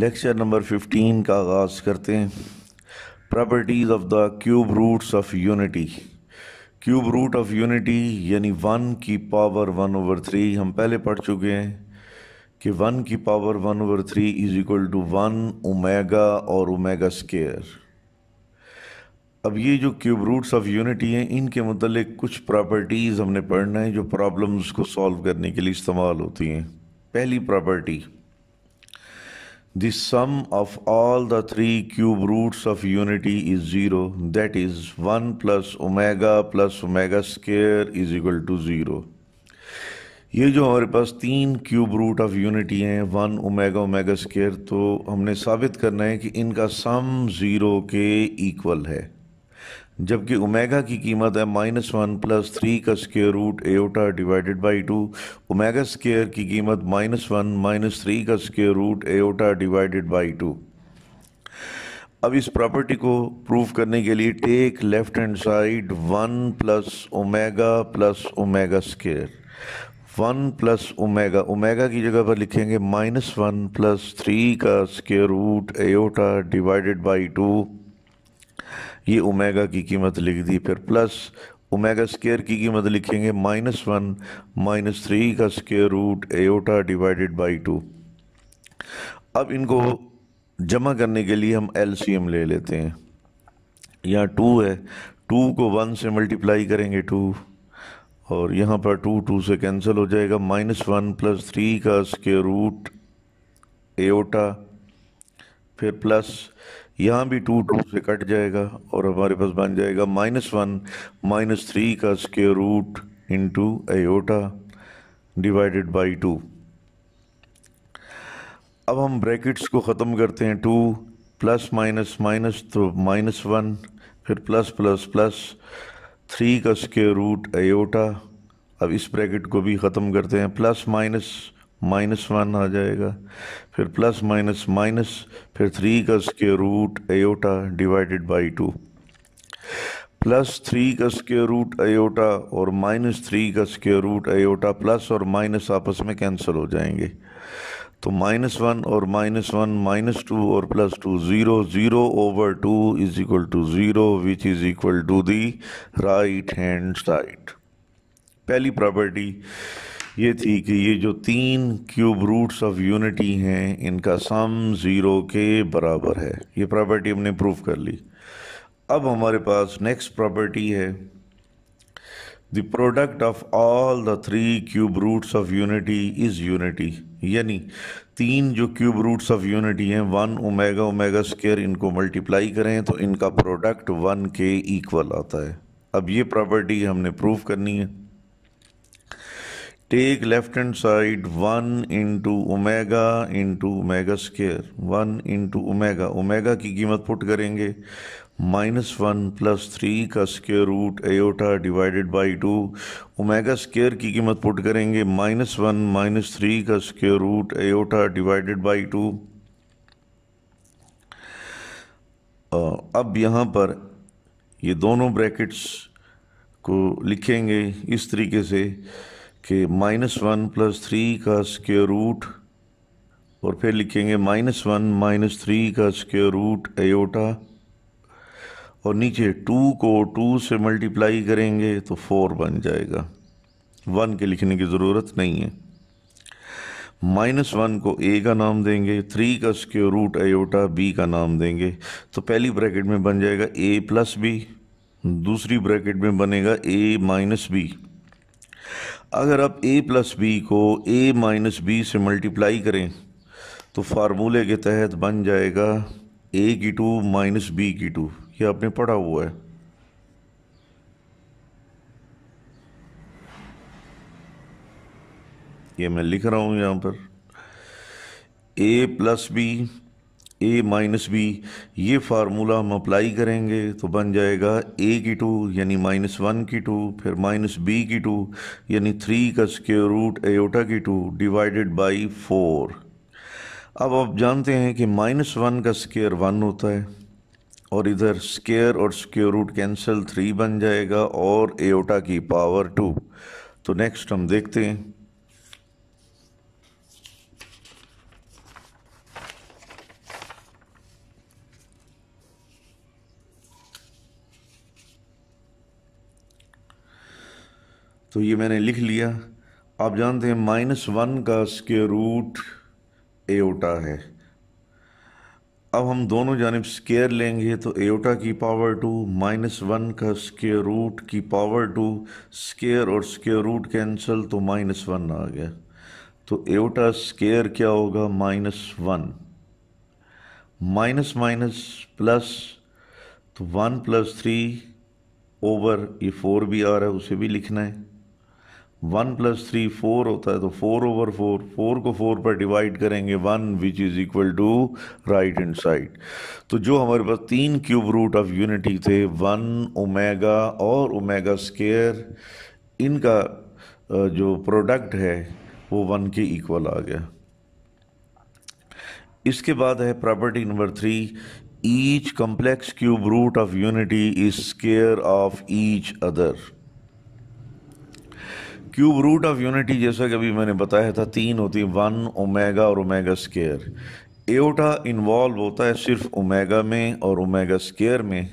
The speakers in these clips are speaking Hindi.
लेक्चर नंबर 15 का आगाज़ करते हैं properties of the cube roots of unity cube root of unity यानी वन की पावर वन ओवर थ्री हम पहले पढ़ चुके हैं कि वन की power one over three is equal to one omega और ओमेगा स्केयर अब ये जो क्यूब रूट्स ऑफ यूनिटी हैं इनके मतलब कुछ प्रॉपर्टीज़ हमने पढ़ना है जो प्रॉब्लम्स को सॉल्व करने के लिए इस्तेमाल होती हैं पहली property The sum of all the three cube roots of unity is zero. That is 1 plus omega plus omega square is equal to zero. ये जो हमारे पास तीन क्यूब रूट ऑफ यूनिटी हैं वन ओमेगा ओमेगा स्केयर तो हमने साबित करना है कि इनका सम ज़ीरो के इक्वल है जबकि ओमेगा की कीमत है माइनस वन प्लस थ्री का square root iota divided by two omega square की कीमत माइनस वन माइनस थ्री का square root iota divided by two अब इस प्रॉपर्टी को प्रूव करने के लिए take left hand side one plus omega plus omega square one plus omega omega की जगह पर लिखेंगे माइनस वन प्लस थ्री का square root iota divided by two ये ओमेगा की कीमत लिख दी फिर प्लस ओमेगा स्केयर की कीमत लिखेंगे माइनस वन माइनस थ्री का square root iota divided by two अब इनको जमा करने के लिए हम एलसीएम ले लेते हैं यहाँ टू है टू को वन से मल्टीप्लाई करेंगे टू और यहाँ पर टू टू से कैंसिल हो जाएगा माइनस वन प्लस थ्री का स्केयर रूट एओटा फिर प्लस यहाँ भी टू टू से कट जाएगा और हमारे पास बन जाएगा माइनस वन माइनस थ्री का square root into iota divided by two अब हम ब्रैकेट्स को ख़त्म करते हैं टू प्लस माइनस माइनस तो माइनस वन फिर प्लस प्लस प्लस थ्री का स्केयर रूट एयोटा अब इस ब्रैकेट को भी ख़त्म करते हैं प्लस माइनस माइनस वन आ जाएगा फिर प्लस माइनस माइनस फिर थ्री का square root iota divided by two plus three का स्केयर रूट एयोटा और माइनस थ्री का स्केयर रूट एयोटा प्लस और माइनस आपस में कैंसिल हो जाएंगे तो माइनस वन और माइनस वन माइनस टू और plus two zero zero over two is equal to zero which is equal to the right hand side पहली प्रॉपर्टी ये थी कि ये जो तीन क्यूब रूट्स ऑफ यूनिटी हैं इनका सम ज़ीरो के बराबर है ये प्रॉपर्टी हमने प्रूव कर ली अब हमारे पास नेक्स्ट प्रॉपर्टी है the product of all the three cube roots of unity is unity यानी तीन जो क्यूब रूट्स ऑफ यूनिटी हैं वन ओमेगा ओमेगा स्केयर इनको मल्टीप्लाई करें तो इनका प्रोडक्ट वन के इक्वल आता है अब ये प्रॉपर्टी हमने प्रूव करनी है take left hand side one into omega into omega square 1 into omega omega की कीमत पुट करेंगे माइनस वन प्लस थ्री का square root iota divided by two omega square की कीमत पुट करेंगे माइनस वन माइनस थ्री का square root iota divided by two अब यहाँ पर ये दोनों ब्रैकेट्स को लिखेंगे इस तरीके से कि माइनस वन प्लस थ्री का स्क्वेयर रूट और फिर लिखेंगे माइनस वन माइनस थ्री का स्क्वेयर रूट एयोटा और नीचे टू को टू से मल्टीप्लाई करेंगे तो फोर बन जाएगा वन के लिखने की ज़रूरत नहीं है माइनस वन को ए का नाम देंगे थ्री का स्क्योर रूट एयोटा बी का नाम देंगे तो पहली ब्रैकेट में बन जाएगा ए प्लस बी दूसरी ब्रैकेट में बनेगा ए माइनस बी अगर आप ए प्लस बी को ए माइनस बी से मल्टीप्लाई करें तो फार्मूले के तहत बन जाएगा ए की टू माइनस बी की टू ये आपने पढ़ा हुआ है ये मैं लिख रहा हूँ यहाँ पर A plus B A minus B ये फार्मूला हम अप्लाई करेंगे तो बन जाएगा ए की टू यानी माइनस वन की टू फिर माइनस बी की टू यानी थ्री का स्क्योर रूट एटा की टू डिवाइडेड बाई फोर अब आप जानते हैं कि माइनस वन का स्केयर वन होता है और इधर स्केयर और स्केयर रूट कैंसिल थ्री बन जाएगा और एटा की पावर टू तो नेक्स्ट हम देखते हैं तो ये मैंने लिख लिया आप जानते हैं माइनस वन का स्केयर रूट एटा है अब हम दोनों जानब स्केयर लेंगे तो एटा की पावर टू माइनस वन का स्केयर रूट की पावर टू स्केयर और स्केयर रूट कैंसिल तो माइनस वन आ गया तो एटा स्केयर क्या होगा minus one minus minus plus तो वन प्लस थ्री ओवर ये फोर भी आ रहा है उसे भी लिखना है वन प्लस थ्री फोर होता है तो फोर ओवर फोर फोर को फोर पर डिवाइड करेंगे one which is equal to right hand side तो जो हमारे पास तीन क्यूब रूट ऑफ यूनिटी थे वन ओमेगा और ओमेगा स्केयर इनका जो प्रोडक्ट है वो वन के इक्वल आ गया इसके बाद है property number three each complex cube root of unity is square of each other cube root of unity जैसा कि अभी मैंने बताया था तीन होती है वन ओमेगा और ओमेगा स्केयर एओटा इन्वॉल्व होता है सिर्फ ओमेगा में और ओमेगा स्केयर में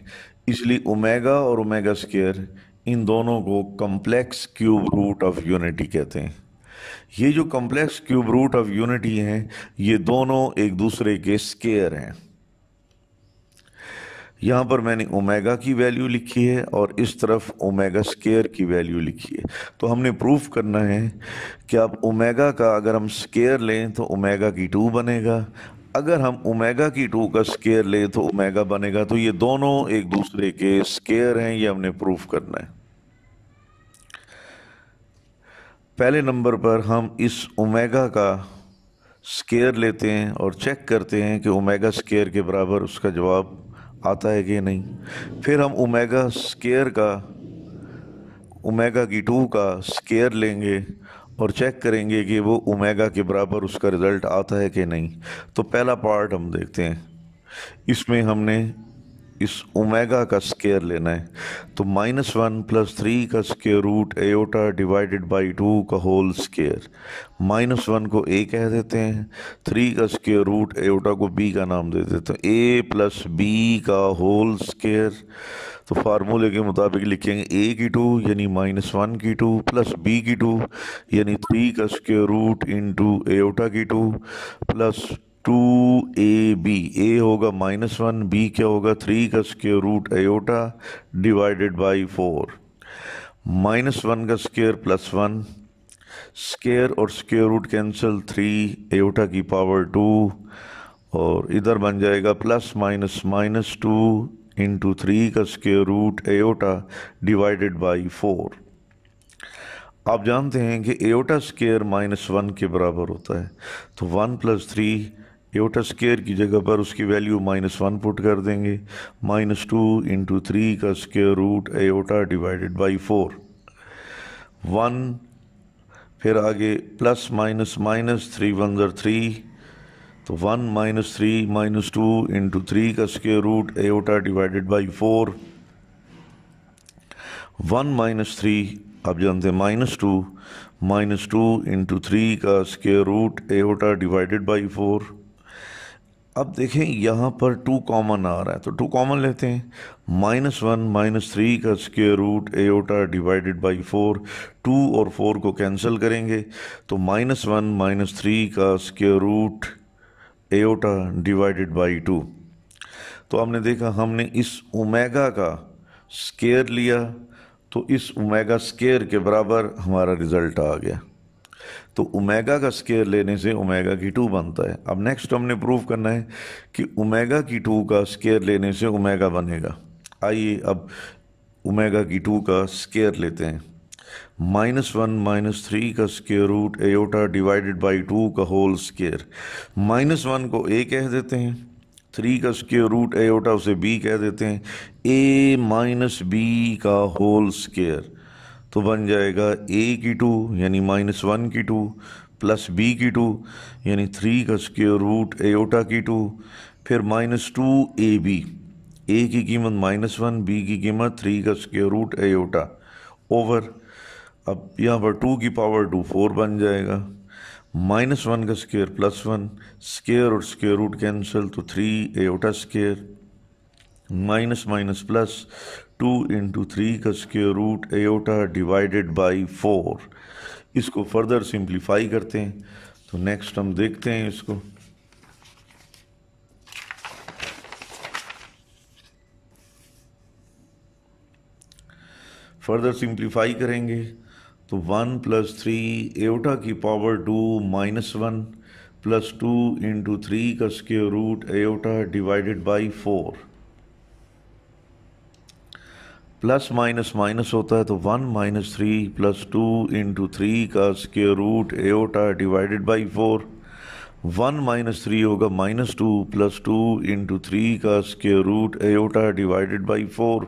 इसलिए ओमेगा और ओमेगा स्केयर इन दोनों को complex cube root of unity कहते हैं ये जो complex cube root of unity हैं ये दोनों एक दूसरे के स्केयर हैं यहाँ पर मैंने ओमेगा की वैल्यू लिखी है और इस तरफ ओमेगा स्केयर की वैल्यू लिखी है तो हमने प्रूफ करना है कि अब ओमेगा का अगर हम स्केयर लें तो ओमेगा की टू बनेगा अगर हम ओमेगा की टू का स्केयर लें तो ओमेगा बनेगा तो ये दोनों एक दूसरे के स्केयर हैं ये हमने प्रूफ करना है पहले नंबर पर हम इस ओमेगा का स्केयर लेते हैं और चेक करते हैं कि ओमेगा स्केयर के बराबर उसका जवाब आता है कि नहीं फिर हम ओमेगा स्केयर का ओमेगा की टू का स्केयर लेंगे और चेक करेंगे कि वो ओमेगा के बराबर उसका रिज़ल्ट आता है कि नहीं तो पहला पार्ट हम देखते हैं इसमें हमने इस ओमेगा का स्केयर लेना है तो माइनस वन प्लस थ्री का square root iota divided by two का होल स्केयर माइनस वन को ए कह देते हैं थ्री का स्केयर रूट एओटा को बी का नाम दे देते हैं ए प्लस बी का होल स्केयर तो फार्मूले के मुताबिक लिखेंगे ए की टू यानी माइनस वन की टू प्लस बी की टू यानी थ्री का स्केयर रूट इंटू एटा की two plus to A B A होगा माइनस वन बी क्या होगा थ्री का square root iota divided by four minus one का स्क्वेयर प्लस वन स्केयर और square root cancel three iota की पावर टू और इधर बन जाएगा plus minus minus two into three का square root iota divided by four आप जानते हैं कि एयोटा स्केयर माइनस वन के बराबर होता है तो one plus three iota square की जगह पर उसकी वैल्यू माइनस वन पुट कर देंगे माइनस टू इंटू थ्री का square root iota divided by four one फिर आगे plus minus minus three one ज़र थ्री तो one minus three minus two into three का square root iota divided by four one minus three आप जानते हैं minus two minus two into three का square root iota divided by four अब देखें यहाँ पर टू कॉमन आ रहा है तो टू कॉमन लेते हैं माइनस वन माइनस थ्री का square root iota divided by four two और फोर को कैंसिल करेंगे तो माइनस वन माइनस थ्री का square root iota divided by two तो हमने देखा हमने इस ओमेगा का स्केयर लिया तो इस ओमेगा स्केयर के बराबर हमारा रिज़ल्ट आ गया तो ओमेगा का स्केयर लेने से ओमेगा की टू बनता है अब नेक्स्ट हमने प्रूव करना है कि ओमेगा की टू का स्केयर लेने से ओमेगा बनेगा आइए अब ओमेगा की टू का स्केयर लेते हैं माइनस वन माइनस थ्री का square root iota divided by two का होल स्केयर माइनस वन को ए कह देते हैं थ्री का स्केयर रूट एयोटा उसे बी कह देते हैं ए माइनस बी का होल स्केयर तो बन जाएगा ए की टू यानी माइनस वन की टू प्लस बी की टू यानी थ्री का स्क्योर रूट एओटा की टू फिर माइनस टू ए बी ए की कीमत माइनस वन बी की कीमत थ्री का स्क्योर रूट एओटा ओवर अब यहाँ पर टू की पावर टू फोर बन जाएगा माइनस वन का स्केयर प्लस वन स्केयर और स्केयर रूट कैंसिल तो three iota square minus minus plus two into three का square root iota divided by four इसको फर्दर सिंप्लीफाई करते हैं तो नेक्स्ट हम देखते हैं इसको फर्दर सिंप्लीफाई करेंगे तो वन प्लस थ्री एवटा की power two minus one plus two into three का square root iota divided by four plus minus minus होता है तो one minus three plus two into three का square root iota divided by four one minus three होगा minus two plus two into three का square root iota divided by four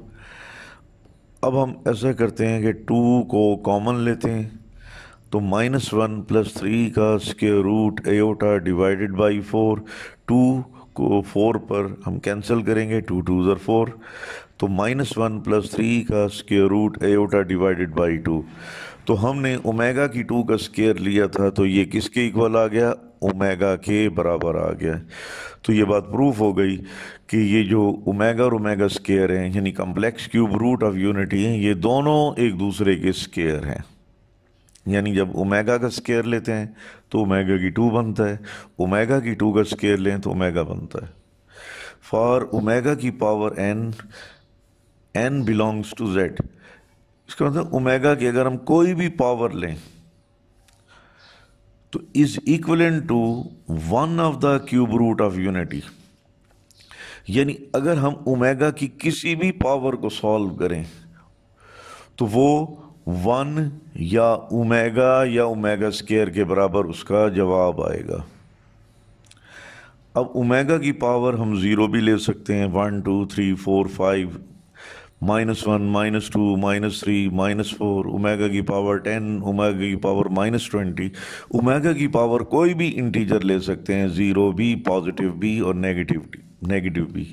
अब हम ऐसा करते हैं कि टू को कॉमन लेते हैं तो माइनस वन प्लस थ्री का square root iota divided by four two को फोर पर हम कैंसिल करेंगे टू टू ज़र फोर तो माइनस वन प्लस थ्री का square root iota divided by two तो हमने ओमेगा की टू का स्केयर लिया था तो ये किसके इक्वल आ गया ओमेगा के बराबर आ गया तो ये बात प्रूफ हो गई कि ये जो ओमेगा और ओमेगा स्केयर हैं यानी complex cube root of unity हैं ये दोनों एक दूसरे के स्केयर हैं यानी जब ओमेगा का स्केयर लेते हैं तो ओमेगा की टू बनता है ओमेगा की टू का स्केयर लें तो ओमेगा बनता है फॉर ओमेगा की power n n belongs to Z इसका मतलब ओमेगा की अगर हम कोई भी पावर लें तो is equivalent to one of the cube root of unity यानी अगर हम ओमेगा की किसी भी पावर को सॉल्व करें तो वो वन या ओमेगा या ओमेगा स्केयर के बराबर उसका जवाब आएगा अब ओमेगा की पावर हम ज़ीरो भी ले सकते हैं one two three four five minus one minus two minus three minus four omega की पावर टेन उमेगा की पावर माइनस ट्वेंटी उमेगा की पावर कोई भी इंटीजर ले सकते हैं ज़ीरो भी पॉजिटिव भी और नेगेटिव भी नेगेटिव भी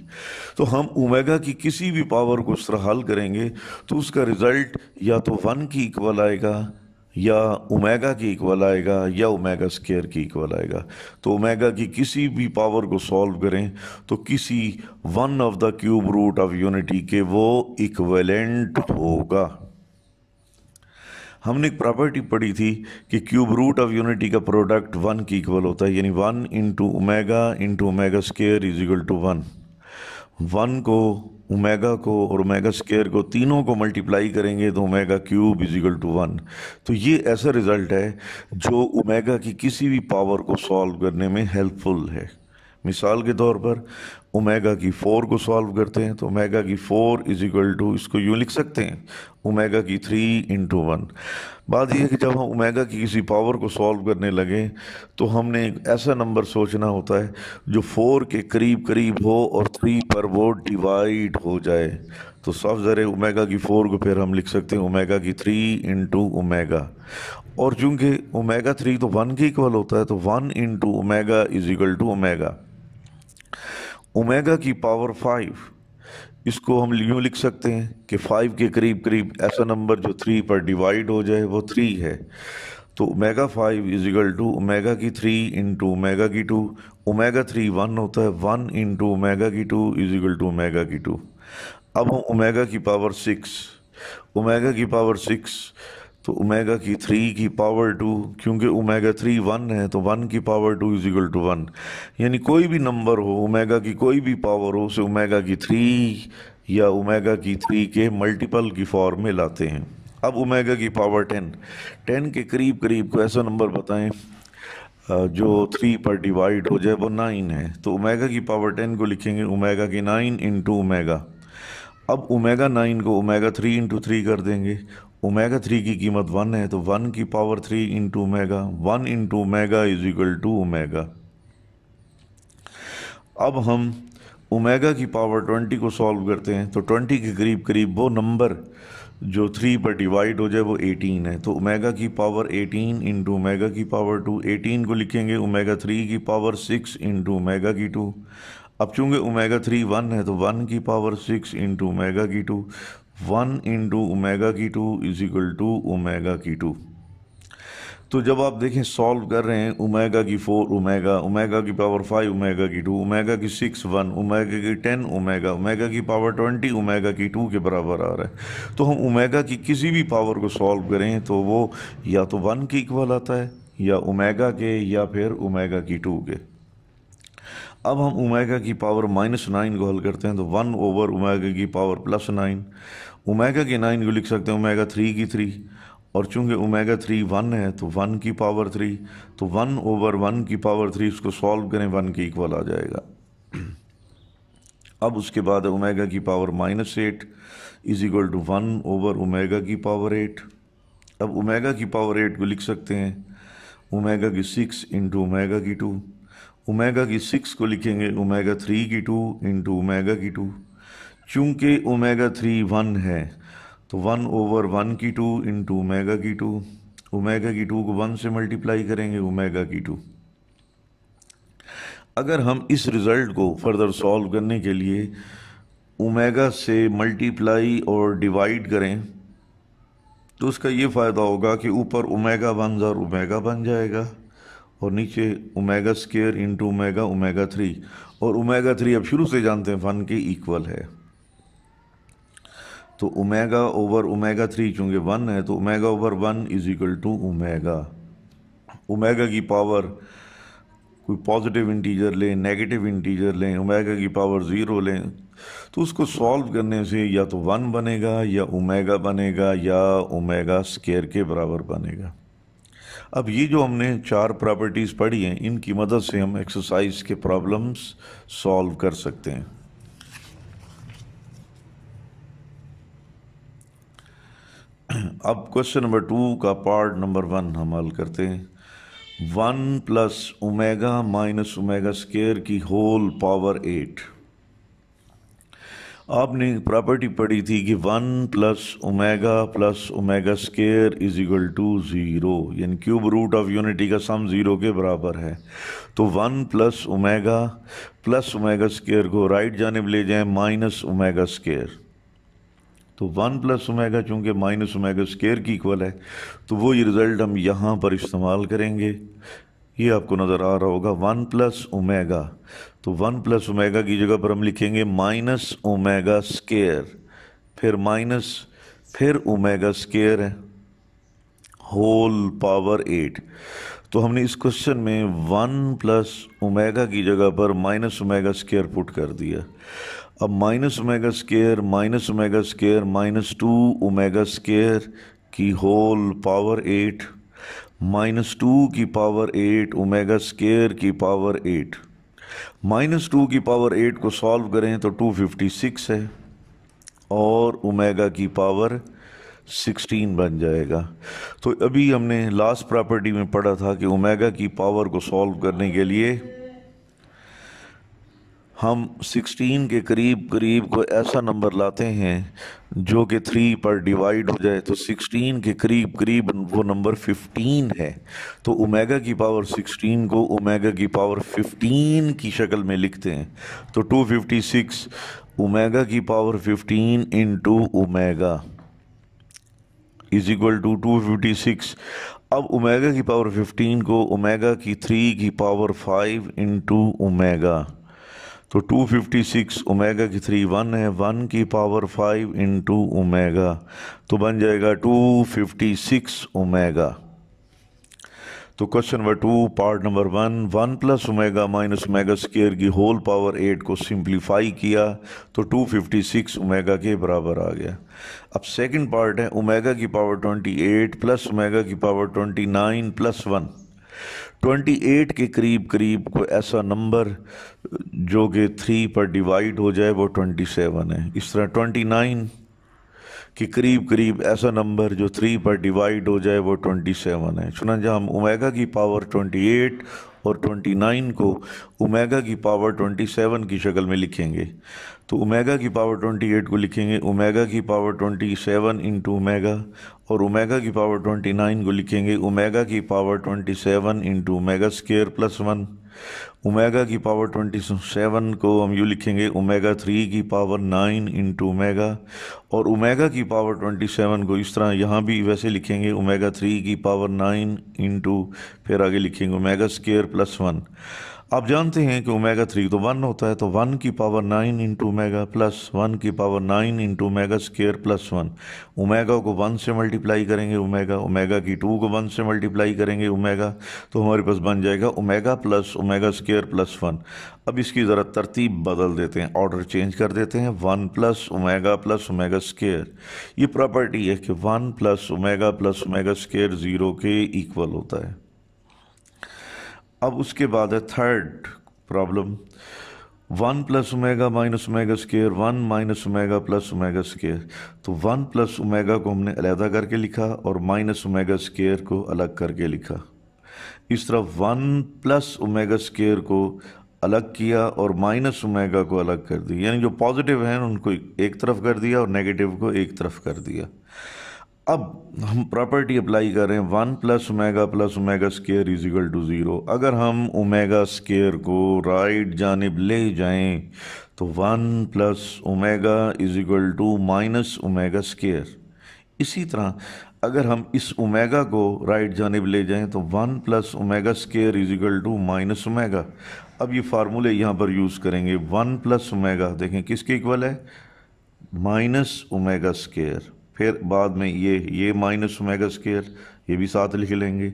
तो हम ओमेगा की किसी भी पावर को इस तरह हल करेंगे तो उसका रिज़ल्ट या तो वन की इक्वल आएगा या ओमेगा की इक्वल आएगा या ओमेगा स्केयर की इक्वल आएगा तो ओमेगा की किसी भी पावर को सॉल्व करें तो किसी one of the cube root of unity के वो इक्वलेंट होगा हमने एक प्रॉपर्टी पढ़ी थी कि क्यूब रूट ऑफ यूनिटी का प्रोडक्ट वन के इक्वल होता है यानी one into omega into omega square is equal to one one को उमेगा को और उमेगा स्केयर को तीनों को मल्टीप्लाई करेंगे तो omega cube is equal to one तो ये ऐसा रिज़ल्ट है जो उमेगा की किसी भी पावर को सॉल्व करने में हेल्पफुल है मिसाल के तौर पर ओमेगा की फ़ोर को सॉल्व करते हैं तो ओमेगा की फ़ोर इज इक्वल टू इसको यूँ लिख सकते हैं ओमेगा की थ्री इंटू वन बात यह है कि जब हम ओमेगा की किसी पावर को सॉल्व करने लगे तो हमने एक ऐसा नंबर सोचना होता है जो फोर के करीब करीब हो और थ्री पर वो डिवाइड हो जाए तो साफ ज़र ओमेगा की फ़ोर को फिर हम लिख सकते हैं ओमेगा की थ्री इंटू ओमेगा और चूँकि ओमेगा थ्री तो वन के इक्वल होता है तो one into omega is equal to omega omega की पावर फाइव इसको हम यूँ लिख सकते हैं कि फाइव के करीब करीब ऐसा नंबर जो थ्री पर डिवाइड हो जाए वो थ्री है तो omega five equal to omega की थ्री इंटू ओमेगा की टू ओमेगा थ्री वन होता है वन इंटू ओमेगा की टू इक्वल टू ओमेगा की टू अब हम ओमेगा की पावर सिक्स ओमेगा की पावर सिक्स तो ओमेगा की थ्री की पावर टू क्योंकि ओमेगा थ्री वन है तो वन की power two is equal to one यानी कोई भी नंबर हो ओमेगा की कोई भी पावर हो उसे ओमेगा की थ्री या ओमेगा की थ्री के मल्टीपल की फॉर्म में लाते हैं अब ओमेगा की पावर टेन टेन के करीब करीब को ऐसा नंबर बताएं जो थ्री पर डिवाइड हो जाए वो नाइन है तो ओमेगा की पावर टेन को लिखेंगे ओमेगा की नाइन इंटू ओमेगा अब ओमेगा नाइन को ओमेगा थ्री इंटू थ्री कर देंगे ओमेगा थ्री की कीमत वन है तो वन की power three into omega one into omega is equal to omega अब हम ओमेगा की पावर ट्वेंटी को सॉल्व करते हैं तो ट्वेंटी के करीब करीब वो नंबर जो थ्री पर डिवाइड हो जाए वो एटीन है तो ओमेगा की पावर एटीन इंटू ओमेगा की पावर टू एटीन को लिखेंगे ओमेगा थ्री की पावर सिक्स इंटू ओमेगा की टू अब चूंकि ओमेगा थ्री वन है तो वन की पावर सिक्स इंटू ओमेगा की टू वन इंटू ओमेगा की two is equal to omega की टू तो जब आप देखें सॉल्व कर रहे हैं ओमेगा की फोर ओमेगा ओमेगा की पावर फाइव ओमेगा की टू ओमेगा की सिक्स वन ओमेगा की टेन ओमेगा ओमेगा की पावर ट्वेंटी ओमेगा की टू के बराबर आ रहा है तो हम ओमेगा की किसी भी पावर को सॉल्व करें तो वो या तो वन के इक्वल आता है या ओमेगा के या फिर ओमेगा की टू के अब हम उमेगा की पावर माइनस नाइन को हल करते हैं तो वन ओवर उमेगा की पावर प्लस नाइन उमेगा के नाइन को लिख सकते हैं उमेगा थ्री की थ्री और चूंकि ओमेगा थ्री वन है तो वन की पावर थ्री तो वन ओवर वन की पावर थ्री उसको सॉल्व करें वन के इक्वल आ जाएगा अब उसके बाद ओमेगा की power minus eight is equal to one over omega की पावर एट अब ओमेगा की पावर एट को लिख सकते हैं ओमेगा की सिक्स इंटू ओमेगा की टू ओमेगा की सिक्स को लिखेंगे ओमेगा थ्री की टू इंटू ओमेगा की टू चूँकि ओमेगा थ्री वन है तो वन ओवर वन की टू इंटू ओमेगा की टू ओमेगा की टू को वन से मल्टीप्लाई करेंगे ओमेगा की टू अगर हम इस रिज़ल्ट को फर्दर सॉल्व करने के लिए ओमेगा से मल्टीप्लाई और डिवाइड करें तो उसका ये फ़ायदा होगा कि ऊपर ओमेगा वन ज़र ओमेगा बन जाएगा और नीचे omega square into omega omega three और ओमेगा थ्री अब शुरू से जानते हैं वन के इक्वल है तो ओमेगा ओवर ओमेगा थ्री चूँकि वन है तो omega over one is equal to omega omega की पावर कोई पॉजिटिव इंटीजर लें नेगेटिव इंटीजर लें ओमेगा की पावर ज़ीरो लें तो उसको सॉल्व करने से या तो वन बनेगा या ओमेगा बनेगा या ओमेगा स्केयर के बराबर बनेगा अब ये जो हमने चार प्रॉपर्टीज़ पढ़ी हैं इनकी मदद से हम एक्सरसाइज के प्रॉब्लम्स सॉल्व कर सकते हैं अब क्वेश्चन नंबर टू का पार्ट नंबर वन हम हल करते हैं one plus omega minus omega square की होल पावर एट आपने प्रॉपर्टी पढ़ी थी कि one plus omega plus omega square is equal to zero यानी क्यूब रूट ऑफ यूनिटी का सम ज़ीरो के बराबर है तो one plus omega plus omega square को राइट जानेब ले जाएं माइनस ओमेगा स्केयर तो वन प्लस ओमेगा चूँकि माइनस ओमेगा स्केयर की इक्वल है तो वो ये रिज़ल्ट हम यहाँ पर इस्तेमाल करेंगे ये आपको नज़र आ रहा होगा वन प्लस ओमेगा तो वन प्लस ओमेगा की जगह पर हम लिखेंगे माइनस ओमेगा स्केयर फिर माइनस फिर ओमेगा स्केयर है होल पावर एट तो हमने इस क्वेश्चन में वन प्लस ओमेगा की जगह पर माइनस ओमेगा स्केयर पुट कर दिया अब minus omega square minus omega square minus two omega square की whole power eight minus two की पावर एट ओमेगा स्केयर की पावर एट माइनस टू की पावर एट को सॉल्व करें तो टू फिफ्टी सिक्स है और ओमेगा की पावर सिक्सटीन बन जाएगा तो अभी हमने लास्ट प्रॉपर्टी में पढ़ा था कि ओमेगा की पावर को सॉल्व करने के लिए हम 16 के करीब करीब कोई ऐसा नंबर लाते हैं जो कि थ्री पर डिवाइड हो जाए तो 16 के करीब करीब वो नंबर 15 है तो ओमेगा की पावर 16 को ओमेगा की पावर 15 की शक्ल में लिखते हैं तो 256 ओमेगा की power 15 into omega is equal to two fifty six अब ओमेगा की पावर 15 को ओमेगा की 3 की पावर 5 इन टू ओमेगा तो 256 ओमेगा की थ्री वन है वन की power five into omega तो बन जाएगा 256 ओमेगा तो question number two part number one one plus omega minus omega square की होल पावर एट को सिंप्लीफाई किया तो 256 ओमेगा के बराबर आ गया अब सेकंड पार्ट है ओमेगा की पावर 28 प्लस ओमेगा की पावर 29 प्लस वन 28 के करीब करीब कोई ऐसा नंबर जो कि थ्री पर डिवाइड हो जाए वो 27 है इस तरह 29 कि करीब करीब ऐसा नंबर जो थ्री पर डिवाइड हो जाए वो ट्वेंटी सेवन है चुनाचा हम उमेगा की पावर ट्वेंटी एट और ट्वेंटी नाइन को उमेगा की पावर ट्वेंटी सेवन की शक्ल में लिखेंगे तो उमेगा की पावर ट्वेंटी एट को लिखेंगे उमेगा की power twenty seven into omega और उमेगा की पावर ट्वेंटी नाइन को लिखेंगे उमेगा की power twenty seven into omega square plus one omega की पावर ट्वेंटी सेवन को हम यूँ लिखेंगे ओमेगा थ्री की पावर नाइन इंटू ओमेगा और ओमेगा की पावर ट्वेंटी सेवन को इस तरह यहाँ भी वैसे लिखेंगे ओमेगा थ्री की पावर नाइन इंटू फिर आगे लिखेंगे ओमेगा स्केयर प्लस वन आप जानते हैं कि ओमेगा थ्री तो वन होता है तो वन की power nine into omega plus one की power nine into omega square plus one omega को वन से मल्टीप्लाई करेंगे ओमेगा ओमेगा की टू को वन से मल्टीप्लाई करेंगे ओमेगा तो हमारे पास बन जाएगा omega plus omega square plus one अब इसकी ज़रा तरतीब बदल देते हैं ऑर्डर चेंज कर देते हैं one plus omega plus omega square ये प्रॉपर्टी है कि one plus omega plus omega square zero के इक्वल होता है अब उसके बाद है third problem one plus omega minus omega square one minus omega plus omega square तो वन प्लस उमेगा को हमने अलहदा करके लिखा और माइनस उमेगा स्केयर को अलग करके लिखा इस तरह वन प्लस उमेगा स्केयर को अलग किया और माइनस उमेगा को अलग कर दिया यानी जो पॉजिटिव हैं उनको एक तरफ कर दिया और नेगेटिव को एक तरफ कर दिया अब हम प्रॉपर्टी अप्लाई कर रहे हैं one plus omega plus omega square is equal to zero अगर हम ओमेगा स्केयर को राइट जानब ले जाएं तो one plus omega is equal to minus omega square इसी तरह अगर हम इस ओमेगा को राइट जानब ले जाएं तो one plus omega square is equal to minus omega अब ये फार्मूले यहाँ पर यूज़ करेंगे वन प्लस ओमेगा देखें किसके इक्वल है माइनस ओमेगा स्केयर फिर बाद में ये ये माइनस ओमेगा स्केयर ये भी साथ लिख लेंगे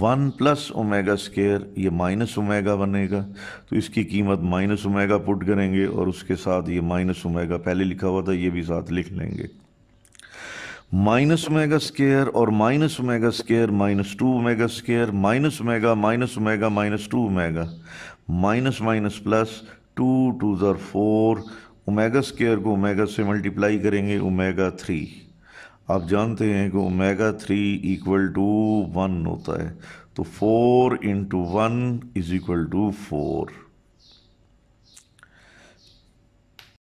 वन प्लस ओमेगा स्केयर ये माइनस ओमेगा बनेगा तो इसकी कीमत माइनस ओमेगा पुट करेंगे और उसके साथ ये माइनस ओमेगा पहले लिखा हुआ था ये भी साथ लिख लेंगे माइनस ओमेगा स्केयर और minus omega square minus two omega square minus omega minus omega minus two omega minus minus plus two two ज़र फोर ओमेगा स्केयर को ओमेगा से मल्टीप्लाई करेंगे ओमेगा थ्री आप जानते हैं कि omega three equal to one होता है तो four into one is equal to four